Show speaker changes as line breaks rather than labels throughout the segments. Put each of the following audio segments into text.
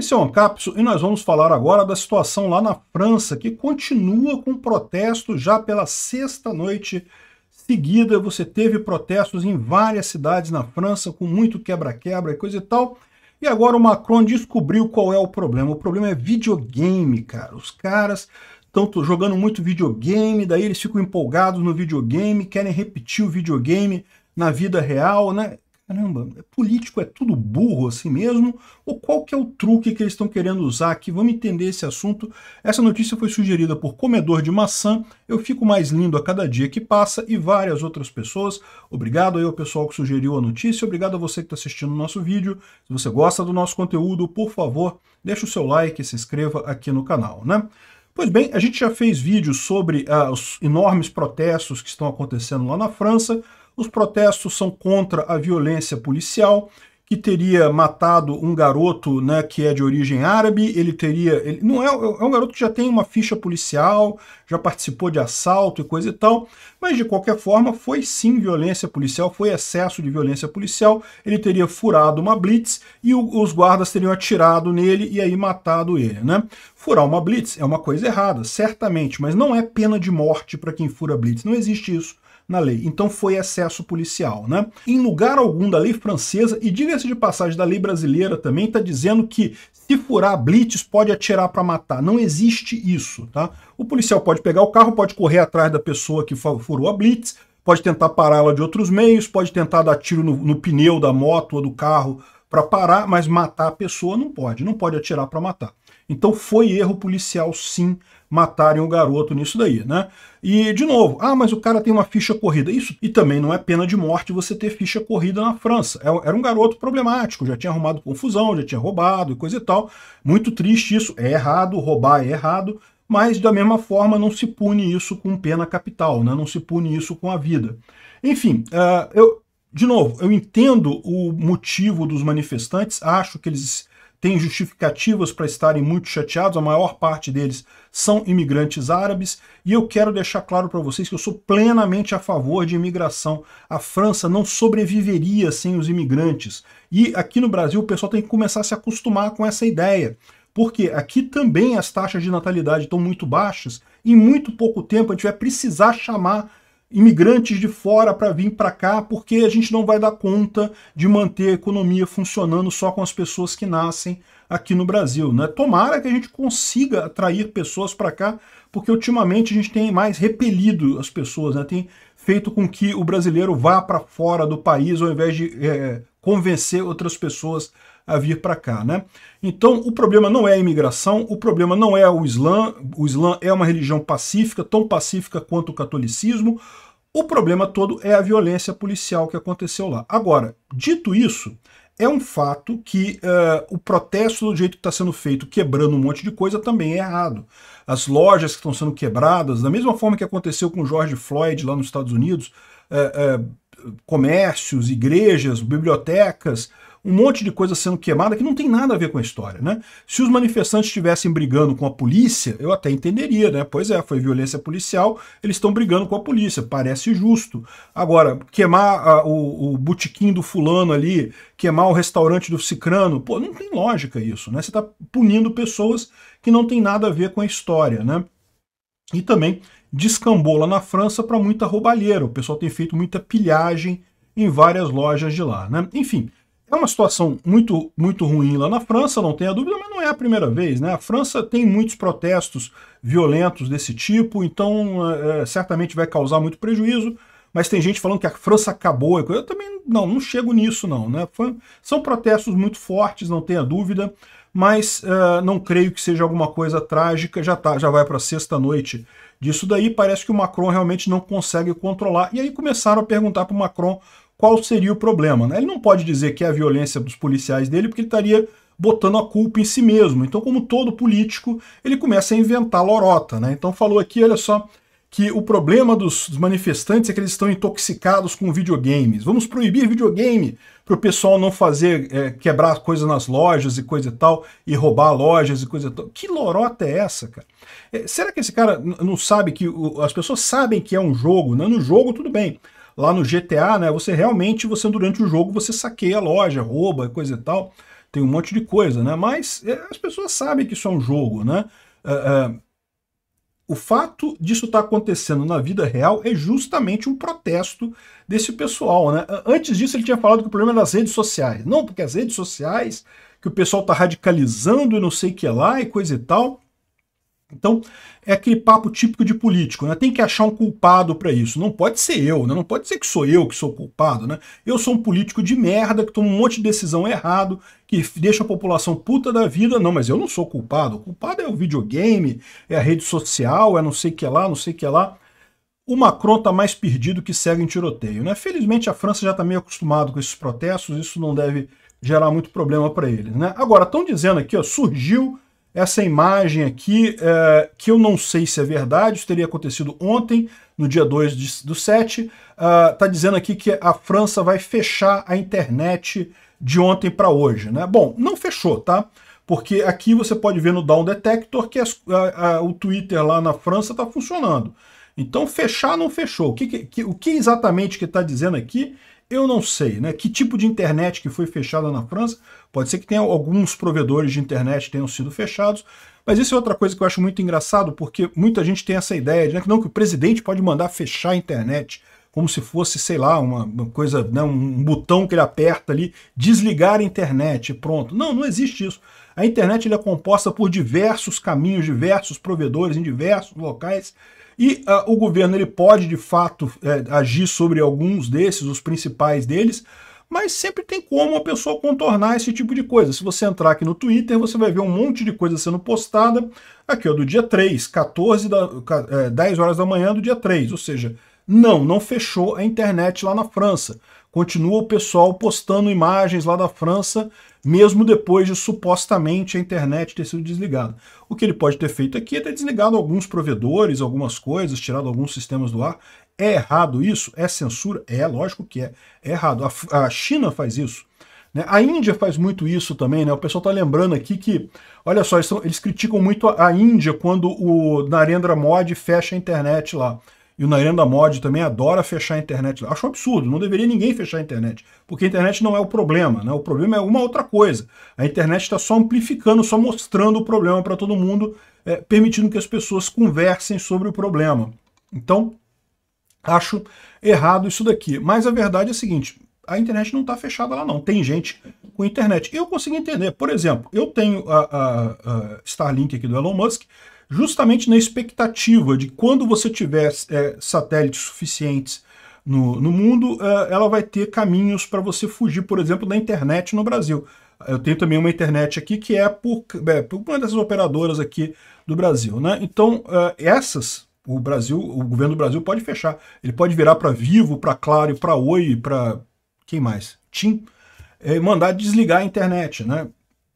Esse é o Ancapso e nós vamos falar agora da situação lá na França, que continua com protesto já pela sexta noite seguida. Você teve protestos em várias cidades na França, com muito quebra-quebra e coisa e tal. E agora o Macron descobriu qual é o problema. O problema é videogame, cara. Os caras estão jogando muito videogame, daí eles ficam empolgados no videogame, querem repetir o videogame na vida real, né? Caramba, é político é tudo burro assim mesmo? Ou qual que é o truque que eles estão querendo usar aqui? Vamos entender esse assunto. Essa notícia foi sugerida por Comedor de Maçã. Eu fico mais lindo a cada dia que passa e várias outras pessoas. Obrigado aí ao pessoal que sugeriu a notícia. Obrigado a você que está assistindo o nosso vídeo. Se você gosta do nosso conteúdo, por favor, deixa o seu like e se inscreva aqui no canal, né? Pois bem, a gente já fez vídeos sobre ah, os enormes protestos que estão acontecendo lá na França. Os protestos são contra a violência policial, que teria matado um garoto né, que é de origem árabe, ele teria. Ele, não é, é um garoto que já tem uma ficha policial, já participou de assalto e coisa e tal, mas de qualquer forma foi sim violência policial, foi excesso de violência policial. Ele teria furado uma blitz e o, os guardas teriam atirado nele e aí matado ele. Né? Furar uma blitz é uma coisa errada, certamente, mas não é pena de morte para quem fura blitz, não existe isso na lei. Então foi excesso policial, né? Em lugar algum da lei francesa, e diga-se de passagem da lei brasileira também, está dizendo que se furar blitz pode atirar para matar. Não existe isso, tá? O policial pode pegar o carro, pode correr atrás da pessoa que furou a blitz, pode tentar pará-la de outros meios, pode tentar dar tiro no, no pneu da moto ou do carro para parar, mas matar a pessoa não pode, não pode atirar para matar. Então foi erro policial, sim, matarem o garoto nisso daí, né? E, de novo, ah, mas o cara tem uma ficha corrida. Isso, e também não é pena de morte você ter ficha corrida na França. É era um garoto problemático, já tinha arrumado confusão, já tinha roubado e coisa e tal. Muito triste isso, é errado, roubar é errado, mas da mesma forma não se pune isso com pena capital, né? não se pune isso com a vida. Enfim, uh, eu, de novo, eu entendo o motivo dos manifestantes, acho que eles têm justificativas para estarem muito chateados, a maior parte deles são imigrantes árabes, e eu quero deixar claro para vocês que eu sou plenamente a favor de imigração. A França não sobreviveria sem os imigrantes. E aqui no Brasil o pessoal tem que começar a se acostumar com essa ideia. Porque aqui também as taxas de natalidade estão muito baixas, em muito pouco tempo a gente vai precisar chamar imigrantes de fora para vir para cá, porque a gente não vai dar conta de manter a economia funcionando só com as pessoas que nascem aqui no Brasil. Né? Tomara que a gente consiga atrair pessoas para cá, porque ultimamente a gente tem mais repelido as pessoas, né? tem feito com que o brasileiro vá para fora do país ao invés de é, convencer outras pessoas a vir para cá. Né? Então, o problema não é a imigração, o problema não é o Islã, o Islã é uma religião pacífica, tão pacífica quanto o catolicismo, o problema todo é a violência policial que aconteceu lá. Agora, dito isso, é um fato que uh, o protesto do jeito que está sendo feito, quebrando um monte de coisa, também é errado. As lojas que estão sendo quebradas, da mesma forma que aconteceu com George Floyd lá nos Estados Unidos, uh, uh, comércios, igrejas, bibliotecas, um monte de coisa sendo queimada que não tem nada a ver com a história, né? Se os manifestantes estivessem brigando com a polícia, eu até entenderia, né? Pois é, foi violência policial, eles estão brigando com a polícia, parece justo. Agora, queimar a, ah, o, o botequim do fulano ali, queimar o restaurante do cicrano, pô, não tem lógica isso, né? Você está punindo pessoas que não tem nada a ver com a história, né? E também descambou lá na França para muita roubalheira. O pessoal tem feito muita pilhagem em várias lojas de lá, né? Enfim, é uma situação muito, muito ruim lá na França, não tenha dúvida, mas não é a primeira vez. Né? A França tem muitos protestos violentos desse tipo, então é, é certamente vai causar muito prejuízo. Mas tem gente falando que a França acabou. Eu também não, não chego nisso, não. Né? São protestos muito fortes, não tenha dúvida, mas é, não creio que seja alguma coisa trágica. Já, tá, já vai para a sexta-noite disso daí. Parece que o Macron realmente não consegue controlar. E aí começaram a perguntar para o Macron qual seria o problema. Né? Ele não pode dizer que é a violência dos policiais dele, porque ele estaria botando a culpa em si mesmo. Então, como todo político, ele começa a inventar lorota. Né? Então, falou aqui, olha só, que o problema dos manifestantes é que eles estão intoxicados com videogames. Vamos proibir videogame para o pessoal não fazer, é, quebrar coisas nas lojas e coisa e tal, e roubar lojas e coisa e tal. Que lorota é essa, cara? É, será que esse cara não sabe que o, as pessoas sabem que é um jogo? Né? No jogo, tudo bem lá no GTA, né? Você realmente, você durante o jogo, você saqueia a loja, rouba, coisa e tal. Tem um monte de coisa, né? Mas é, as pessoas sabem que isso é um jogo, né? É, é, o fato disso estar tá acontecendo na vida real é justamente um protesto desse pessoal, né? Antes disso ele tinha falado que o problema era das redes sociais. Não, porque as redes sociais, que o pessoal está radicalizando e não sei o que lá e coisa e tal. Então, é aquele papo típico de político, né? Tem que achar um culpado para isso. Não pode ser eu, né? Não pode ser que sou eu que sou culpado, né? Eu sou um político de merda que toma um monte de decisão errado, que deixa a população puta da vida. Não, mas eu não sou culpado. O culpado é o videogame, é a rede social, é não sei o que lá, não sei o que lá. O Macron tá mais perdido que cego em tiroteio, né? Felizmente a França já tá meio acostumado com esses protestos, isso não deve gerar muito problema para eles, né? Agora, estão dizendo aqui, ó, surgiu essa imagem aqui, é, que eu não sei se é verdade, isso teria acontecido ontem, no dia 2 de, do 7, está uh, dizendo aqui que a França vai fechar a internet de ontem para hoje. Né? Bom, não fechou, tá? Porque aqui você pode ver no Down Detector que as, a, a, o Twitter lá na França está funcionando. Então, fechar não fechou. O que, que, que o que exatamente que está dizendo aqui eu não sei, né? Que tipo de internet que foi fechada na França? Pode ser que tenha alguns provedores de internet tenham sido fechados, mas isso é outra coisa que eu acho muito engraçado, porque muita gente tem essa ideia de né, que não que o presidente pode mandar fechar a internet, como se fosse, sei lá, uma, uma coisa, né, um botão que ele aperta ali, desligar a internet, pronto. Não, não existe isso. A internet é composta por diversos caminhos, diversos provedores em diversos locais e uh, o governo ele pode, de fato, é, agir sobre alguns desses, os principais deles, mas sempre tem como a pessoa contornar esse tipo de coisa. Se você entrar aqui no Twitter, você vai ver um monte de coisa sendo postada. Aqui, ó, do dia 3, 14 da, é, 10 horas da manhã do dia 3. Ou seja, não, não fechou a internet lá na França. Continua o pessoal postando imagens lá da França, mesmo depois de supostamente a internet ter sido desligada. O que ele pode ter feito aqui é ter desligado alguns provedores, algumas coisas, tirado alguns sistemas do ar. É errado isso? É censura? É, lógico que é. É errado. A, a China faz isso. Né? A Índia faz muito isso também, né? O pessoal está lembrando aqui que, olha só, eles, são, eles criticam muito a, a Índia quando o Narendra Modi fecha a internet lá. E o Narendra Mod também adora fechar a internet. Acho um absurdo, não deveria ninguém fechar a internet, porque a internet não é o problema, né? O problema é uma outra coisa. A internet está só amplificando, só mostrando o problema para todo mundo, é, permitindo que as pessoas conversem sobre o problema. Então, acho errado isso daqui. Mas a verdade é a seguinte, a internet não está fechada lá não, tem gente com internet. Eu consigo entender, por exemplo, eu tenho a, a, a Starlink aqui do Elon Musk, justamente na expectativa de quando você tiver é, satélites suficientes no, no mundo, é, ela vai ter caminhos para você fugir, por exemplo, da internet no Brasil. Eu tenho também uma internet aqui que é por, é, por uma dessas operadoras aqui do Brasil. Né? Então, é, essas o Brasil, o governo do Brasil pode fechar. Ele pode virar para Vivo, para Claro, para Oi, para quem mais? Tim, é, mandar desligar a internet, né?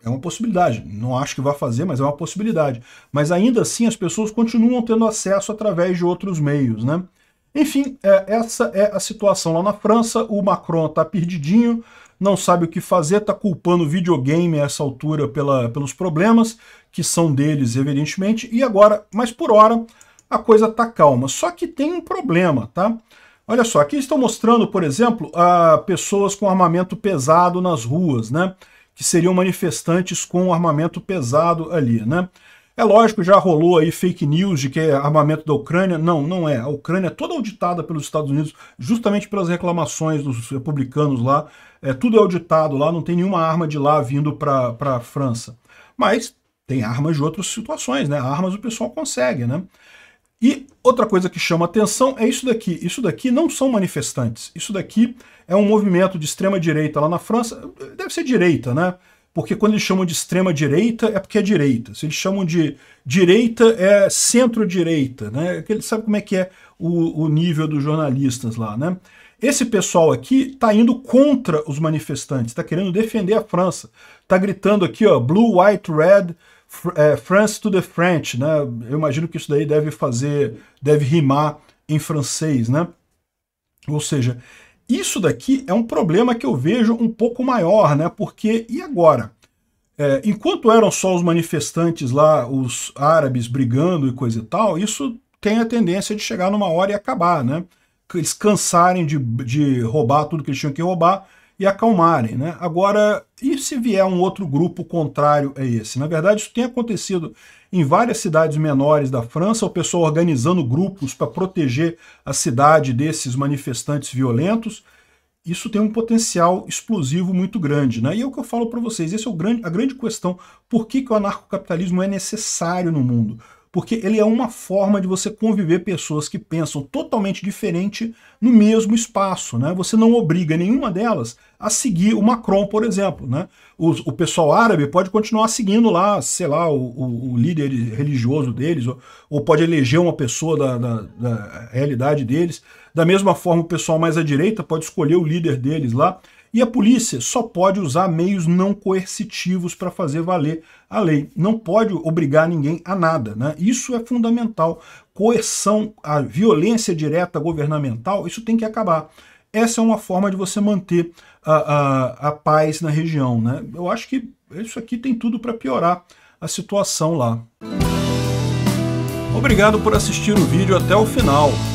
É uma possibilidade. Não acho que vá fazer, mas é uma possibilidade. Mas ainda assim as pessoas continuam tendo acesso através de outros meios, né? Enfim, é, essa é a situação lá na França. O Macron está perdidinho, não sabe o que fazer, está culpando o videogame a essa altura pela, pelos problemas, que são deles, evidentemente. E agora, mas por hora, a coisa está calma. Só que tem um problema, tá? Olha só, aqui estão mostrando, por exemplo, a ah, pessoas com armamento pesado nas ruas, né? que seriam manifestantes com armamento pesado ali, né? É lógico, já rolou aí fake news de que é armamento da Ucrânia. Não, não é. A Ucrânia é toda auditada pelos Estados Unidos, justamente pelas reclamações dos republicanos lá. É, tudo é auditado lá, não tem nenhuma arma de lá vindo para a França. Mas tem armas de outras situações, né? Armas o pessoal consegue, né? E outra coisa que chama atenção é isso daqui. Isso daqui não são manifestantes. Isso daqui é um movimento de extrema-direita lá na França. Deve ser direita, né? Porque quando eles chamam de extrema-direita é porque é direita. Se eles chamam de direita é centro-direita, né? eles sabem como é que é o, o nível dos jornalistas lá, né? Esse pessoal aqui está indo contra os manifestantes, está querendo defender a França. Está gritando aqui, ó, blue, white, red, é, France to the French, né? Eu imagino que isso daí deve fazer, deve rimar em francês, né? Ou seja, isso daqui é um problema que eu vejo um pouco maior, né? Porque e agora? É, enquanto eram só os manifestantes lá, os árabes brigando e coisa e tal, isso tem a tendência de chegar numa hora e acabar, né? Eles cansarem de, de roubar tudo que eles tinham que roubar e acalmarem, né? Agora, e se vier um outro grupo contrário a esse? Na verdade, isso tem acontecido em várias cidades menores da França, o pessoal organizando grupos para proteger a cidade desses manifestantes violentos. Isso tem um potencial explosivo muito grande. Né? E é o que eu falo para vocês, essa é grande, a grande questão. Por que, que o anarcocapitalismo é necessário no mundo? porque ele é uma forma de você conviver pessoas que pensam totalmente diferente no mesmo espaço. Né? Você não obriga nenhuma delas a seguir o Macron, por exemplo. Né? O, o pessoal árabe pode continuar seguindo lá, sei lá, o, o, o líder religioso deles, ou, ou, pode eleger uma pessoa da, da, da realidade deles. Da mesma forma, o pessoal mais à direita pode escolher o líder deles lá. E a polícia só pode usar meios não coercitivos para fazer valer a lei. Não pode obrigar ninguém a nada. Né? Isso é fundamental. Coerção, a violência direta governamental, isso tem que acabar essa é uma forma de você manter a, a, a, paz na região. Né? Eu acho que isso aqui tem tudo para piorar a situação lá. Obrigado por assistir o vídeo até o final.